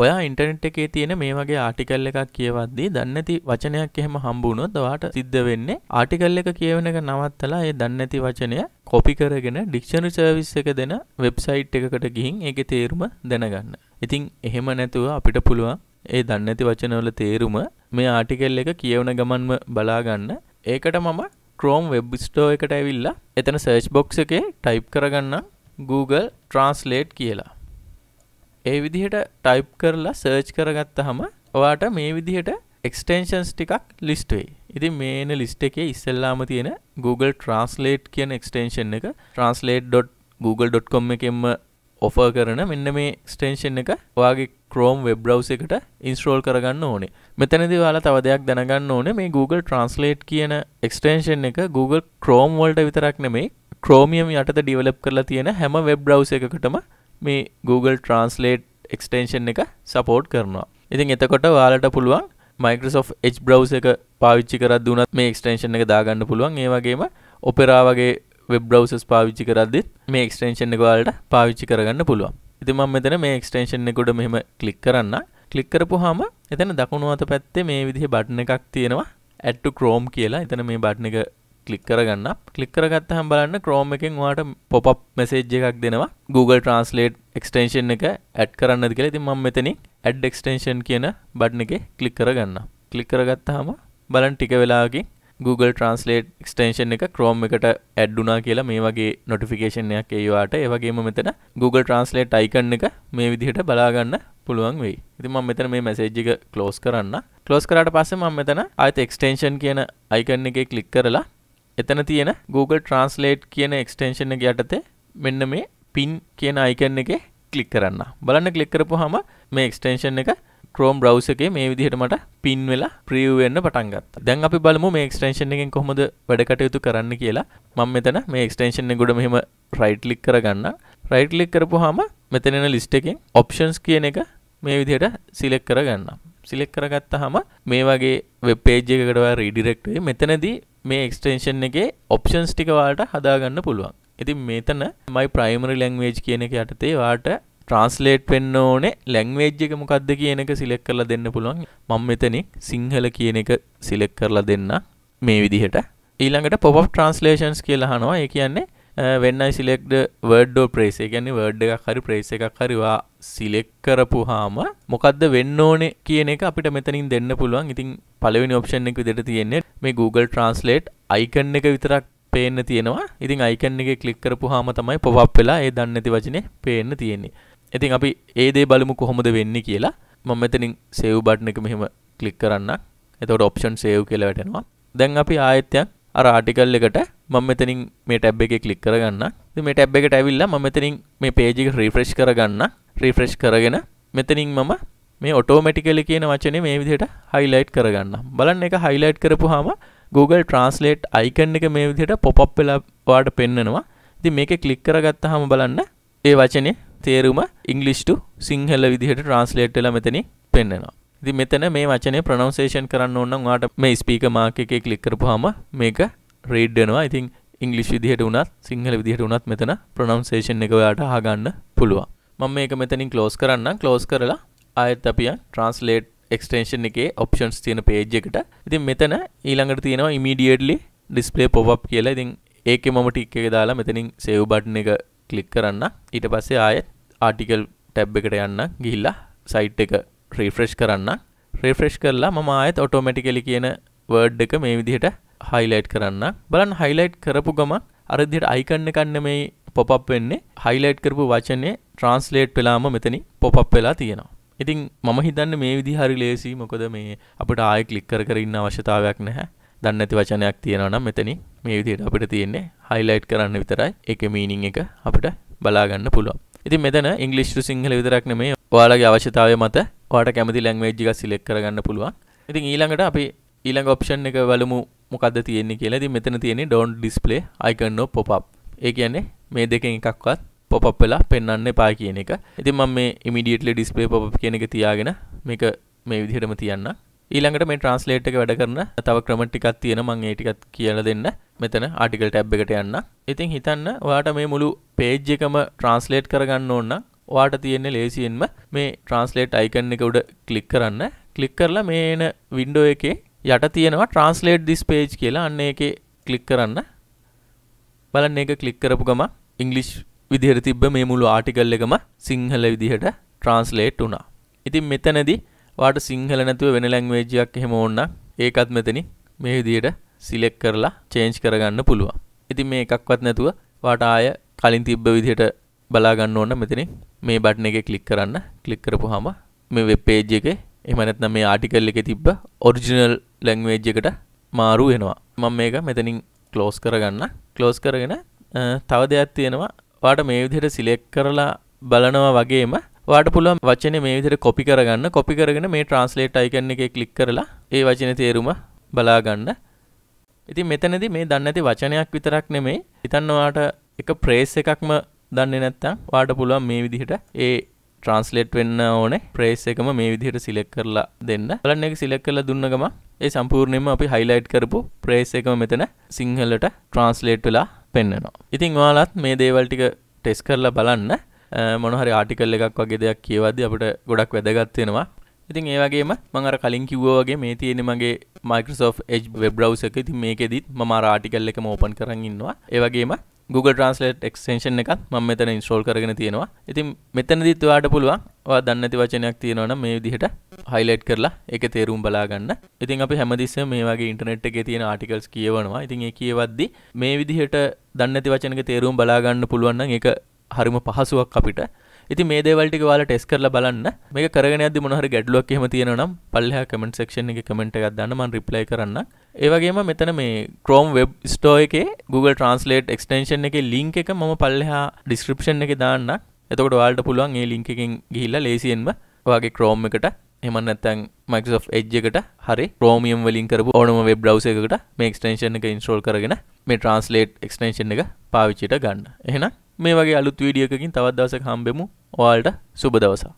ඔයා ඉන්ටනෙට් එකේ තියෙන මේ වගේ ආටිකල් එකක් කියවද්දී දන්නති වචනයක් එහෙම හම්බුණොත් ඔයාට සිද්ධ වෙන්නේ ආටිකල් එක කියවන එක නවත්තලා ඒ දන්නති වචනය කොපි කරගෙන ඩික්ෂණ සර්විස් එක දෙන වෙබ්සයිට් එකකට ගිහින් ඒකේ තේරුම දැනගන්න. ඉතින් එහෙම නැතුව අපිට පුළුවන් ඒ දන්නති වචනවල තේරුම මේ ආටිකල් එක කියවන ගමන්ම බලාගන්න. ඒකට මම ක්‍රෝම් වෙබ් ස්ටෝ එකට ඇවිල්ලා එතන සර්ච් බොක්ස් එකේ ටයිප් කරගන්න Google ට්‍රන්ස්ලේට් කියලා ඒ විදිහට ටයිප් කරලා සර්ච් කරගත්ත හම ඔයාට මේ විදිහට එක්ස්ටේන්ෂන්ස් ටිකක් ලිස්ටේ ඉති මේන ලිස්ට එකේ ඉස්සල්ලාම තියෙන Google ට්‍රන්ස්ලේට් කියන එක්ස්ටේන්ෂන් එක translate.google.com එකෙන්ම ඔෆර් කරන මෙන්න මේ ස්ටේන්ෂන් එක වගේ ක්‍රෝම් වෙබ් බ්‍රව් එකට ඉන්ස්ට්‍රෝල් කරගන්න ඕනේ මෙතැනදි වාලා තව දෙයක් දැනගන්න ඕනේ මේ Google ට්‍රන්ස්ලේට් කියන එක්ස්ටේන්ෂන් එක Google ක්‍රෝම් වල්ට විතරක් නෙමේ ක්‍රෝමියම් යටත ඩිවලප් කරලා තියෙන හැම වෙබ් බ්‍රව් එකකටම මේ Google Translate එක්ස්ටේෂන් එක සපෝට් කරනවා ඉතින් එතකොට වාලට පුළුවන් Microsoft Edge බ්‍රව් එක පාවිච්චි කරත් දුනත් මේ එක්ස්ටේෂන් එක දාගන්න පුළුවන් ඒවගේම ඔපෙරා වගේ වෙබ් බ්‍රවසස් පාවිච්චි කරද්දිත් මේ එක්ස්ටේෂන් එක වාලට පාවිච්චි කරගන්න පුළුවන් ඉතින් මම මෙතන මේ එක්ස්ටේෂන් එකට මෙහෙම ක්ලික් කරන්න ක්ලික් කරපුවාම එතන දකුණු අත පැත්තේ මේ විදිහේ බටන් එකක් තියෙනවා ඇට්ටු ක්‍රෝම් කියලා එතන මේ බටන් එක කලික් කරගන්න කලික් කරගත්ත හම් බලන්න ක්‍රෝම එකෙන් වාට පොප් මෙසේජ් එකක් දෙනවා Google Translate එක්ස්ටේෂන් එක ඇඩ් කරන්නද කියලා ඉතින් මම මෙතනින් ඇඩ් එක්ස්ටේෂන් කියන බට්න එක කලික් කරගන්න කලික් කරගත්ත හම බලන් ටික වෙලාකින් Google Translate එක්ස්ටේෂන් එක ක්‍රෝම් එකට ඇඩ්ඩුනා කියලා මේ වගේ නොටිෆිකේෂන්යක් ඒවාට ඒවගේම මෙතන Google Translate අයිකන්න එක මේ විදිහට බලාගන්න පුළුවන් වෙයි ඉතින් මම මෙතන මේ මැසේජ් එක ක්ලෝස් කරන්න ක්ලෝස් කරාට පස්සේ මම මෙතන ආයත එක්ස්ටේෂන් කියන අයිකන්න එක ක්ලික් කරලා එතන තියෙන Google Translate කියන එක්ස්ටේෂන එක යටතේ මෙන්න මේ පින් කියන අයිකන් එක කලික් කරන්න බලන්න කලික් කරපු හම මේ එක්ස්ටේෂන් එක ක්‍රෝම් බ්‍රව් එකේ මේ විදිහට මට පින් වෙලා ප්‍රියවෙන්න පටන්ගත් දැන් අපි බලමු මේ ක්ස්ටේෂන් එකෙන් කොහොමද වැඩකටයුතු කරන්න කියලා මං මෙතන මේ ක්ස්ටේෂන් ගොඩ මෙහෙම රයිට්ලික් කරගන්න රයිට්ලික් කරපු හාම මෙතනෙන ලිස්ට එකෙන් ඔප්ෂන්ස් කියන එක මේ විදිහට සිලෙක් කරගන්නම් සිලෙක් කරගත්ත හම මේ වගේ වෙබ්පේජ්ජකටවා රීඩිරෙක්ටේ මෙතනදී මේ එක්ස්ටේෂන් එක ඔප්ෂන්ස් ටිකවාට හදාගන්න පුළුවන් ඉතින් මෙතන මයි ප්‍රයිමරි ලැංවේජ් කියන එක යටතේ වාට ට්‍රන්ස්ලේට් වෙන්න ඕනේ ලැංවේජ් එක මොකක්ද කියන එක සිලෙක් කරලා දෙන්න පුළුවන් මම මෙතන සිංහල කියන එක සිලෙක් කරලා දෙන්න මේ විදිහට ඊළඟට පොප් ට්‍රන්ස්ලේෂන්ස් කියලා අහනවා ඒ කියන්නේ වෙන්න සිලෙක්ඩ වර්ඩෝ ප්‍රේසේ ගැන වර්ඩ් එකක් හරි ප්‍රේස එකක් හරිවා සිලෙක් කරපු හාම මොකක්ද වෙන්න ඕනේ කියන එක අපිට මෙතනින් දෙන්න පුළුවන් ඉතින් පලවෙනි ඔප්ෂන් එක විදිට තියෙන්නේ මේ Google ට්‍රන්ස්ලේට් අයිකන් එක විතරක් පේන්න තියෙනවා ඉතින් අයිකන් එක කලික් කරපු හාම තමයි පොප් වෙලා ඒ දන්න ඇති වචනය පේන්න තියෙන්නේ ඉතින් අපි ඒදේ බලමු කොහොමද වෙන්න කියලා මම මෙතනින් සේව් බට්න එක මෙහෙම කලික් කරන්න එතවට ඔප්ෂන් සේව් කියලවටෙනවා දැන් අපි ආයත්‍යයක් අර ආටිකල් එකට මම මෙතනින් මේ ටැබ් එකේ ක්ලික් කරගන්න. ඉතින් මේ ටැබ් එකට ඇවිල්ලා මම මෙතනින් මේ page එක refresh කරගන්න. refresh කරගෙන මෙතනින් මම මේ ඔටෝමැටිකලි කියන වචනේ මේ විදිහට highlight කරගන්න. බලන්න ඒක highlight කරපුවාම Google Translate icon එක මේ විදිහට pop up වෙලා ඔයාලට පෙන්නනවා. ඉතින් මේකේ ක්ලික් කරගත්තාම බලන්න ඒ වචනේ තේරුම ඉංග්ලිෂ් ටු සිංහල විදිහට ට්‍රාන්ස්ලේට් වෙලා මෙතනින් පෙන්නනවා. ඉතින් මෙතන මේ වචනේ ප්‍රොනවුන්සේෂන් කරන්න ඕන නම් ඔයාට මේ ස්පීකර් මාක් එකේ ක්ලික් කරපුවාම මේක රීඩ් වෙනවා. ඉතින් ඉංග්‍රීසි විදිහට වුණත් සිංහල විදිහට වුණත් මෙතන ප්‍රොනවුන්සේෂන් එක ඔයාට අහගන්න පුළුවන්. මම මේක මෙතනින් ක්ලෝස් කරන්නම්. ක්ලෝස් කරලා ආයෙත් අපි ට්‍රාන්ස්ලේට් එක්ස්ටේෂන් එකේ ඔප්ෂන්ස් තියෙන පේජ් එකට. ඉතින් මෙතන ඊළඟට තියෙනවා ඉමීඩියට්ලි ඩිස්ප්ලේ පොප්අප් කියලා. ඉතින් ඒකේ මම ටික් එක දාලා මෙතනින් සේව් බටන් එක ක්ලික් කරන්න. ඊට පස්සේ ආයෙත් ආටිකල් ටැබ් එකට යන්න ගිහිල්ලා සයිට් එක ්‍රීෆ්‍රෙෂ් කරන්න ්‍රේෆ්‍රෙෂ් කරලා මම ආයත් ඔටෝමටිකලි කියන වර්ඩ් එක මේ විදිහට හයිලයිට් කරන්න බලන් හයිලයිට් කරපු ගම අරදියට අයිකන්න කන්න මේ පොපප් වෙන්නේ හයිලයිට් කරපු වචනය ට්‍රන්ස්ලේට් වෙලාම මෙතනි පොපප් වෙලා තියෙනවා ඉතින් මම හිතන්න මේ විදි හරි ලේසි මොකද මේ අපට ආයෙ කලික් කර කර ඉන්න අවශ්‍යතාවයක් නැහැ දන්න ඇති වචනයක් තියෙනවනම් මෙතනි මේ විදිහට අපිට තියෙන්නේ හයිලයිට් කරන්න විතරයි එක මීනිං එක අපිට බලාගන්න පුළුවන් ඉතින් මෙතන ඉංග්ලිෂ් සිංහල විතරක් නෙමේ ඔයාලගේ අවශ්‍යතාවය මත ඔට කැමති ලැංවේජ්ික සිලෙක් කරගන්න පුළුවන් ඉතින් ඊළඟට අපි ඊළඟ ඔප්ෂන් එක වලමු මොකද තියෙන්නේ කියලා ති මෙතන තියෙන්නේ ඩොන් ඩිස්පලේ අයිකන්නෝ පොපප් ඒ කියන්නේ මේ දෙකෙන් එකක්වත් පොපප් වෙලා පෙන්න්න එපා කියන එක ඉතින් මම මේ ඉමිඩියටලි ඩිස්පේ පොප් කියන එක තියාගෙන මේක මේ විදිහටම තියන්න ඊළඟට මේ ට්‍රන්ස්ලේට් එක වැඩ කරන තව ක්‍රම ටිකක් තියෙන මං ඒ ටිකත් කියලා දෙන්න මෙතන ආටිකල් ටැබ් එකට යන්න ඉතින් හිතන්න ඔයාට මේ මුළු පේජ් එකම ට්‍රන්ස්ලේට් කරගන්න ඕන ඔයාට තියෙන්නේ ලේසියෙන්ම මේ ට්‍රන්ස්ලේට් අයිකන් එක උඩ ක්ලික් කරන්න ක්ලික් කරලා මේ එන වින්ඩෝ එකේ යට තියෙනවා ට්‍රන්ස්ලේට් දිස් පේජ් කියලා අන්න එකේ ක්ලික් කරන්න බලන්න එක ක්ලික් කරපු ගම ඉංගලිෂ් විදිහට තිබ්බ මේ මුළු ආටිකල් එකම සිංහල විදිහට ට්‍රන්ස්ලේට් වුණා. ඉතින් මෙතනදී වාට සිංහල නැතුව වෙන ලැංග්වේජයක් එහෙම ඕන්න ඒකත් මෙතනි මේ විදිහට සිලෙක් කරලා චේන්ජ් කරගන්න පුළුවන්. ඉතින් මේ එකක්වත් නැතුව වාට ආය කලින් තිබ්බ විදිහට බලාගන්න ඕන්න මෙතන මේ බටන එක කලික් කරන්න කලික් කරපු හම මේ වෙබ්පේජ් එක එමනැත්න මේ ආටිකල් එක තිබ්බ ඔරිජිනල් ලැංවේජ් එකට මාරු වෙනවා මම මේක මෙතනින් ක්ලෝස් කරගන්න ක්ලෝස් කරගෙන තව දෙයක් තියෙනවා වාට මේ විදිහට සිලෙක් කරලා බලනවා වගේම වාට පුළුවන් වචන මේ විදිහට කොපි කරගන්න කොපි කරගෙන මේ ට්‍රාන්ස්ලේට් අයිකන් එකේ ක්ලික් කරලා ඒ වචනේ තේරුම බලා ගන්න. ඉතින් මෙතනදී මේ දන්නේ නැති වචනයක් විතරක් නෙමෙයි හිතන්න වාට එක ප්‍රේස් එකක්ම දන්නේ නැත්තම් වාට පුළුවන් මේ විදිහට ඒ ට්‍රන්ස්ලේට් වෙන්න ඕනේ ප්‍රේස් එකම මේ විදිහට සිලෙක් කරලා දෙන්න බලන්න එක සිලෙක් කරලා දුන්න ගම ඒ සම්පූර්ණයෙන්ම අපි හයිලයිට් කරපු ප්‍රේස් එකම මෙතන සිංහලට ට්‍රන්ස්ලේට් වෙලා පෙන්වනවා ඉතින් ඔයාලත් මේ දේවල් ටික ටෙස්ට් කරලා බලන්න මොන හරි ආටිකල් එකක් වගේ දෙයක් කියවද්දී අපිට ගොඩක් වැදගත් වෙනවා ඉතින් ඒ වගේම මම අර කලින් කිව්වා වගේ මේ තියෙන්නේ මගේ Microsoft Edge web browser එක. ඉතින් මේකෙදිත් මම අර ආටිකල් එකම ඕපන් කරන් ඉන්නවා. ඒ වගේම Google Translate එක්ෂේෂන් එකක් ම මෙතන ඉන්ස්ටෝල් කරගෙන තියෙනවා ඉතින් මෙතන දිත්වාට පුළුවන් වා දන්නති වචනයක් තියෙනවන මේ දිහට හයිලයිට් කරලා එක තේරුම් බලාගන්න ඉතින් අපි හැමදිස්ස මේ වගේ ඉන්ටනෙට් එක තියෙන ආටිකල්ස් කියවනවා ඉතින් ඒ කියවද්දි මේ විදිහට දන්නති වචනක තේරුම් බලාගන්න පුළුවන් එක හරිම පහසුවක් අපිට ඉති මේ දේවල්ටි වාල ටෙස් කරල බලන්න මේ කරගෙන අද මොහර ගැඩ්ලුවක් හෙම තියෙනනම් පල්ලහ කමෙන්ට සක්ෂන් එක කමෙන්ට් එකක් දන්න මන් රිප්ලයි කරන්න ඒවගේම මෙතන මේ ක්‍රෝම් වෙබ් ස්ටෝ එක Google ට්‍රන්ස්ලේට් එක්ස්ටේෂන් එක ලිංක එක මම පල්ලහා ඩිස්ක්‍රපෂන් එක දාන්න එතකොට වාල්ට පුළුවන් ඒ ලිංක එකෙන් ගිහිල්ල ලේසියෙන්ම වගේ ක්‍රෝම් එකට එමන් ඇත්තැන් මයිකෝ් එජ්ජකට හරි ප්‍රෝමියම් වලින් කරපු ඕනම වෙබ් බ්‍රවසකට මේ ක්ස්ටේෂන් එක ඉන්ස්ටෝල් කරගෙන මේ ට්‍රන්ස්ලේට් එක්ස්ටේෂන් එක පාවිච්චිට ගන්න එහෙනම් මේ වගේ අලුත් වීඩියකින් තවත් දවසක හම්බෙමු ඔයාලට සුබ දවසක්